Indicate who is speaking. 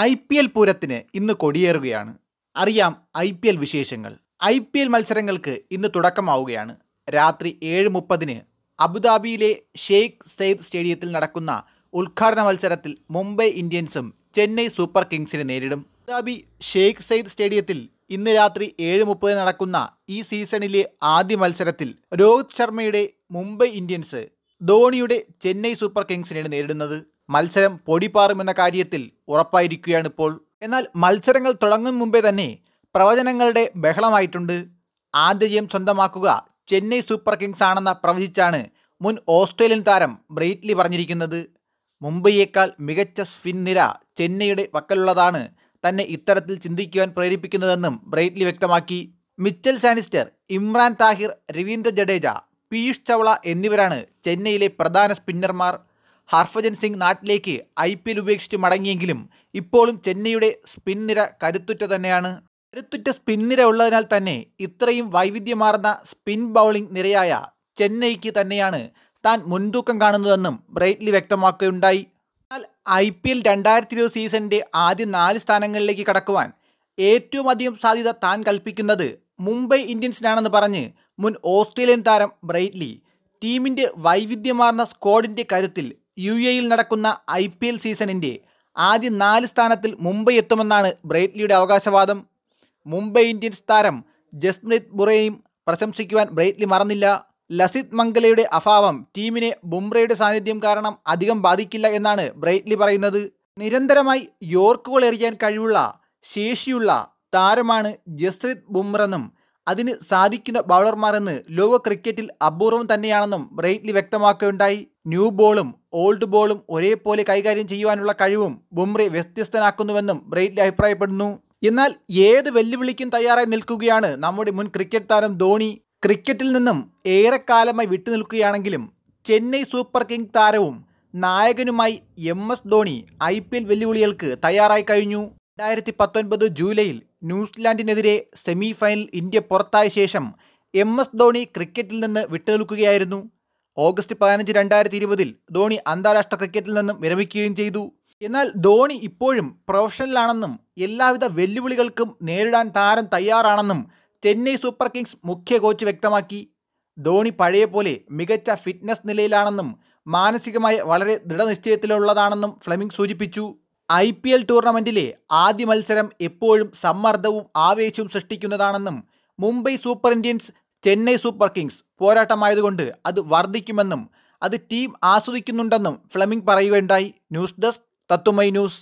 Speaker 1: I P L പൂരത്തിന് ഇന്ന് കൊടിയേറുകയാണ് അറിയാം ഐ പി എൽ വിശേഷങ്ങൾ ഐ പി എൽ മത്സരങ്ങൾക്ക് ഇന്ന് തുടക്കമാവുകയാണ് രാത്രി ഏഴ് മുപ്പതിന് അബുദാബിയിലെ ഷെയ്ഖ് സെയ്ദ് സ്റ്റേഡിയത്തിൽ നടക്കുന്ന ഉദ്ഘാടന മത്സരത്തിൽ മുംബൈ ഇന്ത്യൻസും ചെന്നൈ സൂപ്പർ കിങ്സിനെ നേരിടും അബുദാബി ഷെയ്ഖ് സെയ്ദ് സ്റ്റേഡിയത്തിൽ ഇന്ന് രാത്രി ഏഴ് മുപ്പതിന് നടക്കുന്ന ഈ സീസണിലെ ആദ്യ മത്സരത്തിൽ രോഹിത് ശർമ്മയുടെ മുംബൈ ഇന്ത്യൻസ് ധോണിയുടെ ചെന്നൈ സൂപ്പർ കിങ്സിനെയാണ് നേരിടുന്നത് മത്സരം പൊടിപാറുമെന്ന കാര്യത്തിൽ ഉറപ്പായിരിക്കുകയാണിപ്പോൾ ഇപ്പോൾ എന്നാൽ മത്സരങ്ങൾ തുടങ്ങും മുമ്പേ തന്നെ പ്രവചനങ്ങളുടെ ബഹളമായിട്ടുണ്ട് ആദ്യ ജയം സ്വന്തമാക്കുക ചെന്നൈ സൂപ്പർ കിങ്സ് ആണെന്ന പ്രവചിച്ചാണ് മുൻ ഓസ്ട്രേലിയൻ താരം ബ്രെയ്റ്റ്ലി പറഞ്ഞിരിക്കുന്നത് മുംബൈയേക്കാൾ മികച്ച സ്പിൻ നിര ചെന്നൈയുടെ വക്കലുള്ളതാണ് തന്നെ ഇത്തരത്തിൽ ചിന്തിക്കുവാൻ പ്രേരിപ്പിക്കുന്നതെന്നും ബ്രെയ്റ്റ്ലി വ്യക്തമാക്കി മിച്ചൽ സാനിസ്റ്റർ ഇമ്രാൻ താഹിർ രവീന്ദ്ര ജഡേജ പീയൂഷ് ചവള എന്നിവരാണ് ചെന്നൈയിലെ പ്രധാന സ്പിന്നർമാർ ഹർഭജൻ സിംഗ് നാട്ടിലേക്ക് ഐ പി എൽ ഉപേക്ഷിച്ച് മടങ്ങിയെങ്കിലും ഇപ്പോഴും ചെന്നൈയുടെ സ്പിൻ നിര കരുത്തുറ്റ തന്നെയാണ് കരുത്തുറ്റ സ്പിൻ നിര ഉള്ളതിനാൽ തന്നെ ഇത്രയും വൈവിധ്യമാർന്ന സ്പിൻ ബൗളിംഗ് നിരയായ ചെന്നൈക്ക് തന്നെയാണ് താൻ മുൻതൂക്കം കാണുന്നതെന്നും ബ്രൈറ്റ്ലി വ്യക്തമാക്കുകയുണ്ടായി എന്നാൽ ഐ പി എൽ രണ്ടായിരത്തി ഇരുപത് സീസണിൻ്റെ ആദ്യ നാല് സ്ഥാനങ്ങളിലേക്ക് കടക്കുവാൻ ഏറ്റവും അധികം സാധ്യത താൻ കൽപ്പിക്കുന്നത് മുംബൈ ഇന്ത്യൻസിനാണെന്ന് പറഞ്ഞ് മുൻ ഓസ്ട്രേലിയൻ താരം ബ്രൈറ്റ്ലി ടീമിൻ്റെ വൈവിധ്യമാർന്ന സ്ക്വാഡിൻ്റെ കാര്യത്തിൽ യു എയിൽ നടക്കുന്ന ഐ പി എൽ സീസണിൻ്റെ ആദ്യ നാല് സ്ഥാനത്തിൽ മുംബൈ എത്തുമെന്നാണ് ബ്രൈറ്റ്ലിയുടെ അവകാശവാദം മുംബൈ ഇന്ത്യൻസ് താരം ജസ്മിത് ബുറയും പ്രശംസിക്കുവാൻ ബ്രൈറ്റ്ലി മറന്നില്ല ലസിത് മംഗലയുടെ അഭാവം ടീമിനെ ബുംറയുടെ സാന്നിധ്യം കാരണം അധികം ബാധിക്കില്ല എന്നാണ് ബ്രൈറ്റ്ലി പറയുന്നത് നിരന്തരമായി യോർക്കുകൾ എറിയാൻ കഴിവുള്ള ശേഷിയുള്ള താരമാണ് ജസ്രിത് ബുംറെന്നും അതിന് സാധിക്കുന്ന ബൗളർമാരെന്ന് ലോക ക്രിക്കറ്റിൽ അപൂർവം തന്നെയാണെന്നും ബ്രെയ്റ്റ്ലി വ്യക്തമാക്കുകയുണ്ടായി ന്യൂ ബോളും ഓൾഡ് ബോളും ഒരേപോലെ കൈകാര്യം ചെയ്യുവാനുള്ള കഴിവും ബുംറെ വ്യത്യസ്തനാക്കുന്നുവെന്നും ബ്രെയ്റ്റ്ലി അഭിപ്രായപ്പെടുന്നു എന്നാൽ ഏത് വെല്ലുവിളിക്കും തയ്യാറായി നിൽക്കുകയാണ് നമ്മുടെ മുൻ ക്രിക്കറ്റ് താരം ധോണി ക്രിക്കറ്റിൽ നിന്നും ഏറെക്കാലമായി വിട്ടുനിൽക്കുകയാണെങ്കിലും ചെന്നൈ സൂപ്പർ കിങ് താരവും നായകനുമായി M S Dhoni I P L വെല്ലുവിളികൾക്ക് തയ്യാറായി കഴിഞ്ഞു രണ്ടായിരത്തി പത്തൊൻപത് ജൂലൈയിൽ ന്യൂസിലാൻഡിനെതിരെ സെമി ഫൈനൽ ഇന്ത്യ പുറത്തായ ശേഷം എം എസ് ധോണി ക്രിക്കറ്റിൽ നിന്ന് വിട്ടുനിൽക്കുകയായിരുന്നു ഓഗസ്റ്റ് പതിനഞ്ച് രണ്ടായിരത്തി ഇരുപതിൽ ധോണി അന്താരാഷ്ട്ര ക്രിക്കറ്റിൽ നിന്നും വിരമിക്കുകയും ചെയ്തു എന്നാൽ ധോണി ഇപ്പോഴും പ്രൊഫഷണലാണെന്നും എല്ലാവിധ വെല്ലുവിളികൾക്കും നേരിടാൻ താരം തയ്യാറാണെന്നും ചെന്നൈ സൂപ്പർ കിങ്സ് മുഖ്യ കോച്ച് വ്യക്തമാക്കി ധോണി പഴയ പോലെ മികച്ച ഫിറ്റ്നസ് നിലയിലാണെന്നും മാനസികമായി വളരെ ദൃഢനിശ്ചയത്തിലുള്ളതാണെന്നും ഫ്ലെമിംഗ് സൂചിപ്പിച്ചു ഐ പി എൽ ടൂർണമെൻറ്റിലെ ആദ്യ മത്സരം എപ്പോഴും സമ്മർദ്ദവും ആവേശവും സൃഷ്ടിക്കുന്നതാണെന്നും Mumbai super Indians Chennai super kings പോരാട്ടമായതുകൊണ്ട് അത് വർദ്ധിക്കുമെന്നും അത് ടീം ആസ്വദിക്കുന്നുണ്ടെന്നും ഫ്ലെമിംഗ് പറയുകയുണ്ടായി ന്യൂസ് ഡെസ്ക് തത്തുമൈ ന്യൂസ്